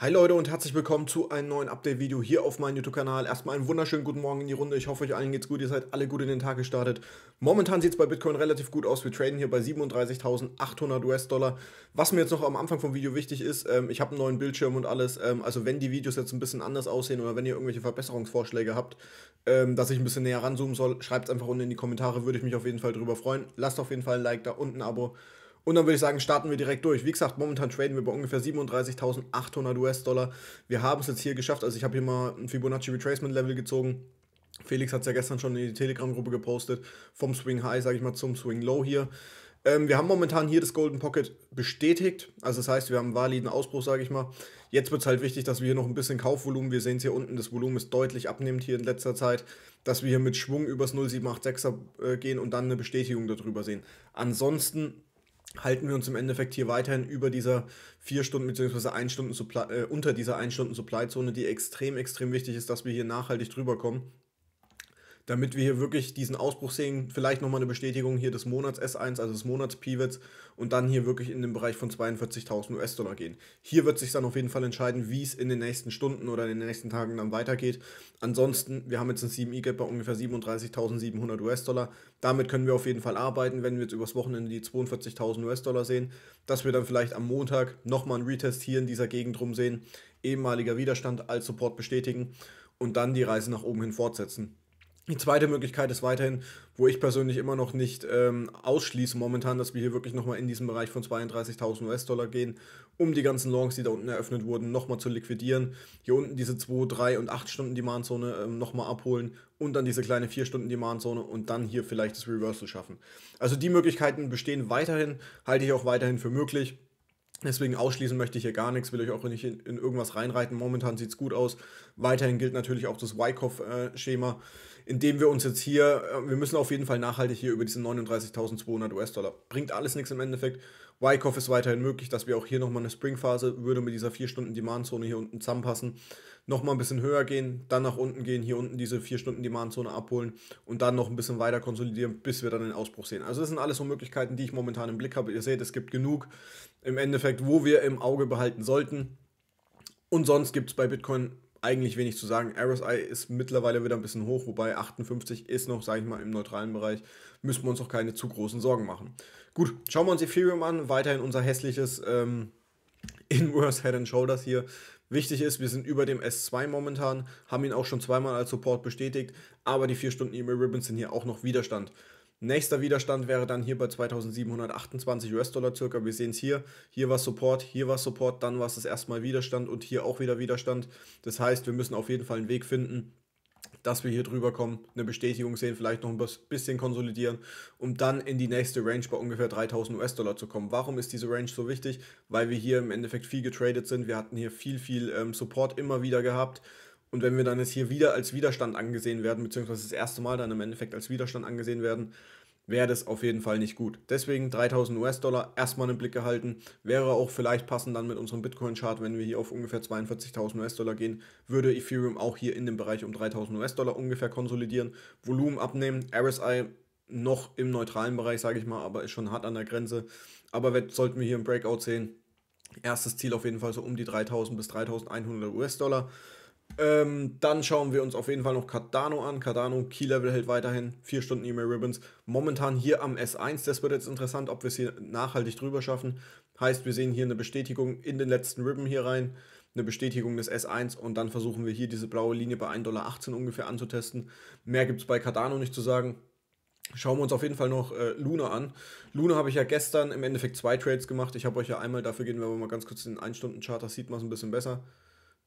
Hi Leute und herzlich willkommen zu einem neuen Update-Video hier auf meinem YouTube-Kanal. Erstmal einen wunderschönen guten Morgen in die Runde. Ich hoffe, euch allen geht's gut. Ihr seid alle gut in den Tag gestartet. Momentan sieht es bei Bitcoin relativ gut aus. Wir traden hier bei 37.800 US-Dollar. Was mir jetzt noch am Anfang vom Video wichtig ist, ähm, ich habe einen neuen Bildschirm und alles. Ähm, also wenn die Videos jetzt ein bisschen anders aussehen oder wenn ihr irgendwelche Verbesserungsvorschläge habt, ähm, dass ich ein bisschen näher ranzoomen soll, schreibt es einfach unten in die Kommentare. Würde ich mich auf jeden Fall drüber freuen. Lasst auf jeden Fall ein Like da und ein Abo. Und dann würde ich sagen, starten wir direkt durch. Wie gesagt, momentan traden wir bei ungefähr 37.800 US-Dollar. Wir haben es jetzt hier geschafft. Also ich habe hier mal ein Fibonacci Retracement Level gezogen. Felix hat es ja gestern schon in die Telegram-Gruppe gepostet. Vom Swing High, sage ich mal, zum Swing Low hier. Ähm, wir haben momentan hier das Golden Pocket bestätigt. Also das heißt, wir haben einen validen Ausbruch, sage ich mal. Jetzt wird es halt wichtig, dass wir hier noch ein bisschen Kaufvolumen, wir sehen es hier unten, das Volumen ist deutlich abnehmend hier in letzter Zeit, dass wir hier mit Schwung übers 0786er äh, gehen und dann eine Bestätigung darüber sehen. Ansonsten halten wir uns im Endeffekt hier weiterhin über dieser 4 Stunden bzw. 1 Stunden Supply, äh, unter dieser 1 Stunden Supply Zone, die extrem, extrem wichtig ist, dass wir hier nachhaltig drüber kommen damit wir hier wirklich diesen Ausbruch sehen, vielleicht nochmal eine Bestätigung hier des Monats S1, also des Monats Pivots und dann hier wirklich in den Bereich von 42.000 US-Dollar gehen. Hier wird sich dann auf jeden Fall entscheiden, wie es in den nächsten Stunden oder in den nächsten Tagen dann weitergeht. Ansonsten, wir haben jetzt einen 7 E-Gap bei ungefähr 37.700 US-Dollar. Damit können wir auf jeden Fall arbeiten, wenn wir jetzt übers Wochenende die 42.000 US-Dollar sehen, dass wir dann vielleicht am Montag nochmal einen Retest hier in dieser Gegend rum sehen, ehemaliger Widerstand als Support bestätigen und dann die Reise nach oben hin fortsetzen. Die zweite Möglichkeit ist weiterhin, wo ich persönlich immer noch nicht ähm, ausschließe momentan, dass wir hier wirklich nochmal in diesen Bereich von 32.000 US-Dollar gehen, um die ganzen Longs, die da unten eröffnet wurden, nochmal zu liquidieren. Hier unten diese 2, 3 und 8 Stunden Demandzone ähm, nochmal abholen und dann diese kleine 4 Stunden Demandzone und dann hier vielleicht das Reversal schaffen. Also die Möglichkeiten bestehen weiterhin, halte ich auch weiterhin für möglich. Deswegen ausschließen möchte ich hier gar nichts, will euch auch nicht in, in irgendwas reinreiten. Momentan sieht es gut aus. Weiterhin gilt natürlich auch das Wyckoff-Schema. Äh, indem wir uns jetzt hier, äh, wir müssen auf jeden Fall nachhaltig hier über diese 39.200 US-Dollar. Bringt alles nichts im Endeffekt. Wyckoff ist weiterhin möglich, dass wir auch hier nochmal eine Springphase, würde mit dieser 4-Stunden-Demand-Zone hier unten zusammenpassen, nochmal ein bisschen höher gehen, dann nach unten gehen, hier unten diese 4-Stunden-Demand-Zone abholen und dann noch ein bisschen weiter konsolidieren, bis wir dann den Ausbruch sehen. Also das sind alles so Möglichkeiten, die ich momentan im Blick habe. Ihr seht, es gibt genug im Endeffekt, wo wir im Auge behalten sollten. Und sonst gibt es bei Bitcoin eigentlich wenig zu sagen. RSI ist mittlerweile wieder ein bisschen hoch, wobei 58 ist noch, sage ich mal, im neutralen Bereich. Müssen wir uns auch keine zu großen Sorgen machen. Gut, schauen wir uns Ethereum an. Weiterhin unser hässliches ähm, Inverse Head and Shoulders hier. Wichtig ist, wir sind über dem S2 momentan, haben ihn auch schon zweimal als Support bestätigt, aber die 4 Stunden E-Mail Ribbons sind hier auch noch Widerstand. Nächster Widerstand wäre dann hier bei 2728 US-Dollar circa. Wir sehen es hier. Hier war Support, hier war Support, dann war es das erste Mal Widerstand und hier auch wieder Widerstand. Das heißt, wir müssen auf jeden Fall einen Weg finden, dass wir hier drüber kommen, eine Bestätigung sehen, vielleicht noch ein bisschen konsolidieren, um dann in die nächste Range bei ungefähr 3000 US-Dollar zu kommen. Warum ist diese Range so wichtig? Weil wir hier im Endeffekt viel getradet sind. Wir hatten hier viel, viel ähm, Support immer wieder gehabt. Und wenn wir dann jetzt hier wieder als Widerstand angesehen werden, beziehungsweise das erste Mal dann im Endeffekt als Widerstand angesehen werden, wäre das auf jeden Fall nicht gut. Deswegen 3000 US-Dollar erstmal im Blick gehalten. Wäre auch vielleicht passend dann mit unserem Bitcoin-Chart, wenn wir hier auf ungefähr 42.000 US-Dollar gehen, würde Ethereum auch hier in dem Bereich um 3000 US-Dollar ungefähr konsolidieren, Volumen abnehmen, RSI noch im neutralen Bereich, sage ich mal, aber ist schon hart an der Grenze. Aber sollten wir hier im Breakout sehen, erstes Ziel auf jeden Fall so um die 3000 bis 3100 US-Dollar. Ähm, dann schauen wir uns auf jeden Fall noch Cardano an. Cardano Key-Level hält weiterhin 4 Stunden E-Mail Ribbons. Momentan hier am S1. Das wird jetzt interessant, ob wir es hier nachhaltig drüber schaffen. Heißt, wir sehen hier eine Bestätigung in den letzten Ribbon hier rein. Eine Bestätigung des S1 und dann versuchen wir hier diese blaue Linie bei 1,18 Dollar ungefähr anzutesten. Mehr gibt es bei Cardano nicht zu sagen. Schauen wir uns auf jeden Fall noch äh, Luna an. Luna habe ich ja gestern im Endeffekt zwei Trades gemacht. Ich habe euch ja einmal, dafür gehen wir aber mal ganz kurz in den 1-Stunden-Chart, das sieht man es ein bisschen besser.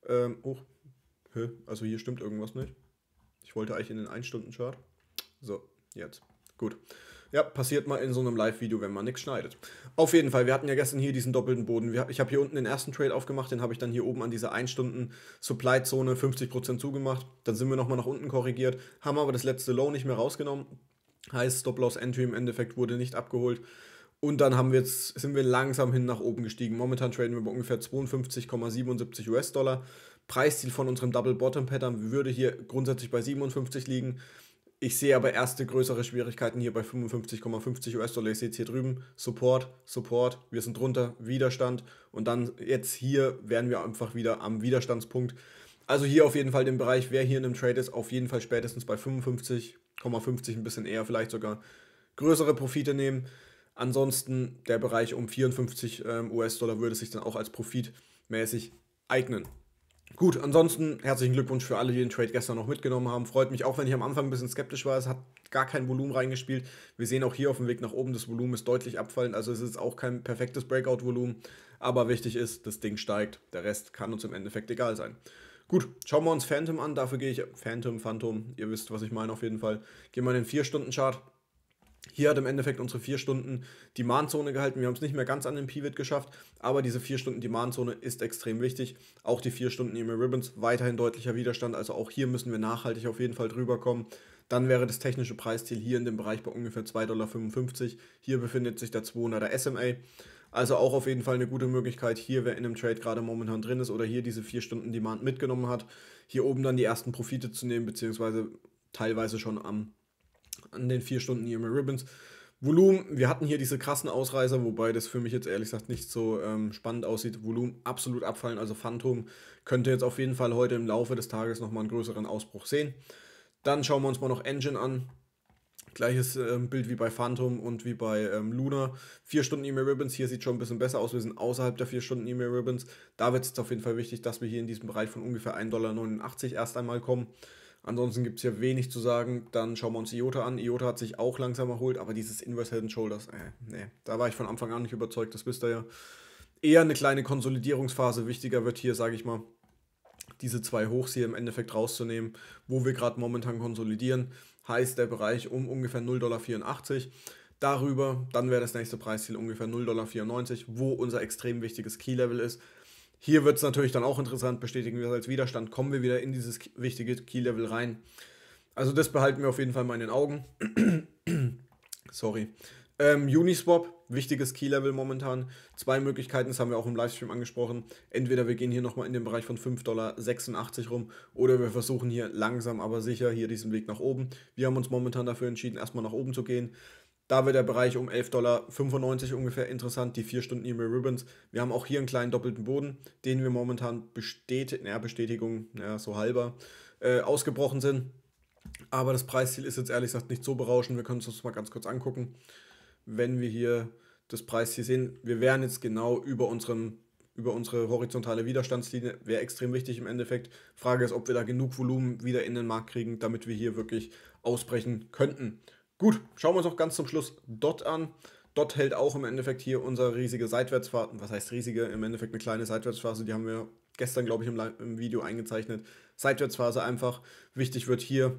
Ähm, hoch. Hä? Also hier stimmt irgendwas nicht. Ich wollte eigentlich in den 1-Stunden-Chart. So, jetzt. Gut. Ja, passiert mal in so einem Live-Video, wenn man nichts schneidet. Auf jeden Fall, wir hatten ja gestern hier diesen doppelten Boden. Ich habe hier unten den ersten Trade aufgemacht, den habe ich dann hier oben an dieser 1-Stunden-Supply-Zone 50% zugemacht. Dann sind wir nochmal nach unten korrigiert, haben aber das letzte Low nicht mehr rausgenommen. Heißt, Stop-Loss-Entry im Endeffekt wurde nicht abgeholt. Und dann haben wir jetzt, sind wir langsam hin nach oben gestiegen. Momentan traden wir bei ungefähr 52,77 US-Dollar. Preisziel von unserem Double Bottom Pattern würde hier grundsätzlich bei 57 liegen. Ich sehe aber erste größere Schwierigkeiten hier bei 55,50 US-Dollar. Ihr seht hier drüben Support, Support, wir sind drunter, Widerstand und dann jetzt hier wären wir einfach wieder am Widerstandspunkt. Also hier auf jeden Fall den Bereich, wer hier in einem Trade ist, auf jeden Fall spätestens bei 55,50 ein bisschen eher, vielleicht sogar größere Profite nehmen. Ansonsten der Bereich um 54 ähm, US-Dollar würde sich dann auch als profitmäßig eignen. Gut, ansonsten herzlichen Glückwunsch für alle, die den Trade gestern noch mitgenommen haben. Freut mich auch, wenn ich am Anfang ein bisschen skeptisch war. Es hat gar kein Volumen reingespielt. Wir sehen auch hier auf dem Weg nach oben, das Volumen ist deutlich abfallend. Also es ist auch kein perfektes Breakout-Volumen. Aber wichtig ist, das Ding steigt. Der Rest kann uns im Endeffekt egal sein. Gut, schauen wir uns Phantom an. Dafür gehe ich, Phantom, Phantom, ihr wisst, was ich meine auf jeden Fall. Gehen wir in den 4-Stunden-Chart. Hier hat im Endeffekt unsere vier Stunden Demand-Zone gehalten. Wir haben es nicht mehr ganz an den Pivot geschafft, aber diese vier Stunden Demand-Zone ist extrem wichtig. Auch die vier Stunden EMA Ribbons weiterhin deutlicher Widerstand. Also auch hier müssen wir nachhaltig auf jeden Fall drüber kommen. Dann wäre das technische Preisziel hier in dem Bereich bei ungefähr 2,55 Dollar. Hier befindet sich der 200er SMA. Also auch auf jeden Fall eine gute Möglichkeit hier, wer in einem Trade gerade momentan drin ist oder hier diese vier Stunden Demand mitgenommen hat, hier oben dann die ersten Profite zu nehmen, beziehungsweise teilweise schon am an den vier Stunden EMA Ribbons. Volumen, wir hatten hier diese krassen Ausreißer, wobei das für mich jetzt ehrlich gesagt nicht so ähm, spannend aussieht. Volumen absolut abfallen, also Phantom könnte jetzt auf jeden Fall heute im Laufe des Tages nochmal einen größeren Ausbruch sehen. Dann schauen wir uns mal noch Engine an. Gleiches ähm, Bild wie bei Phantom und wie bei ähm, Luna. 4 Stunden E-Mail Ribbons, hier sieht schon ein bisschen besser aus. Wir sind außerhalb der 4 Stunden E-Mail Ribbons. Da wird es auf jeden Fall wichtig, dass wir hier in diesem Bereich von ungefähr 1,89 Dollar erst einmal kommen. Ansonsten gibt es hier wenig zu sagen. Dann schauen wir uns Iota an. Iota hat sich auch langsam erholt, aber dieses Inverse Head and Shoulders, äh, nee, da war ich von Anfang an nicht überzeugt, das wisst ihr ja. Eher eine kleine Konsolidierungsphase. Wichtiger wird hier, sage ich mal, diese zwei Hochs hier im Endeffekt rauszunehmen, wo wir gerade momentan konsolidieren. Heißt der Bereich um ungefähr 0,84 Dollar darüber. Dann wäre das nächste Preisziel ungefähr 0,94 Dollar, wo unser extrem wichtiges Key-Level ist. Hier wird es natürlich dann auch interessant, bestätigen wir als Widerstand, kommen wir wieder in dieses wichtige Key-Level rein. Also das behalten wir auf jeden Fall mal in den Augen. Sorry. Ähm, Uniswap, wichtiges Key-Level momentan. Zwei Möglichkeiten, das haben wir auch im Livestream angesprochen. Entweder wir gehen hier nochmal in den Bereich von 5,86 Dollar rum oder wir versuchen hier langsam aber sicher hier diesen Weg nach oben. Wir haben uns momentan dafür entschieden, erstmal nach oben zu gehen. Da wird der Bereich um 11,95 Dollar ungefähr interessant, die 4 Stunden E-Mail Ribbons. Wir haben auch hier einen kleinen doppelten Boden, den wir momentan bestätigen, ja, Bestätigung, ja, so halber, äh, ausgebrochen sind. Aber das Preisziel ist jetzt ehrlich gesagt nicht so berauschend. Wir können es uns mal ganz kurz angucken. Wenn wir hier das Preisziel sehen, wir wären jetzt genau über unserem über unsere horizontale Widerstandslinie wäre extrem wichtig im Endeffekt. Frage ist, ob wir da genug Volumen wieder in den Markt kriegen, damit wir hier wirklich ausbrechen könnten. Gut, schauen wir uns auch ganz zum Schluss Dot an. Dot hält auch im Endeffekt hier unsere riesige Seitwärtsphase. Was heißt riesige? Im Endeffekt eine kleine Seitwärtsphase. Die haben wir gestern, glaube ich, im, im Video eingezeichnet. Seitwärtsphase einfach. Wichtig wird hier,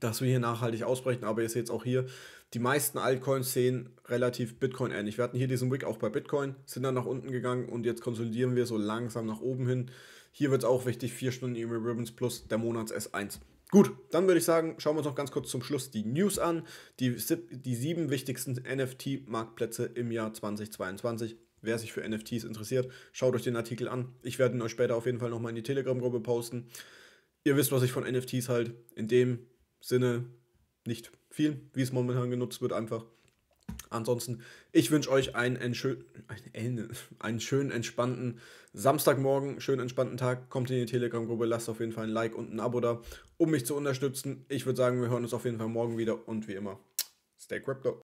dass wir hier nachhaltig ausbrechen. Aber ihr seht es auch hier. Die meisten Altcoins sehen relativ Bitcoin-ähnlich. Wir hatten hier diesen Wick auch bei Bitcoin, sind dann nach unten gegangen und jetzt konsolidieren wir so langsam nach oben hin. Hier wird es auch wichtig, 4 Stunden E-Ribbons plus der Monats S1. Gut, dann würde ich sagen, schauen wir uns noch ganz kurz zum Schluss die News an. Die, die sieben wichtigsten NFT-Marktplätze im Jahr 2022. Wer sich für NFTs interessiert, schaut euch den Artikel an. Ich werde ihn euch später auf jeden Fall nochmal in die Telegram-Gruppe posten. Ihr wisst, was ich von NFTs halt. In dem Sinne nicht viel, wie es momentan genutzt wird, einfach. Ansonsten, ich wünsche euch einen, einen, schön, einen, einen schönen, entspannten Samstagmorgen, schönen entspannten Tag. Kommt in die Telegram-Gruppe, lasst auf jeden Fall ein Like und ein Abo da, um mich zu unterstützen. Ich würde sagen, wir hören uns auf jeden Fall morgen wieder und wie immer, stay crypto.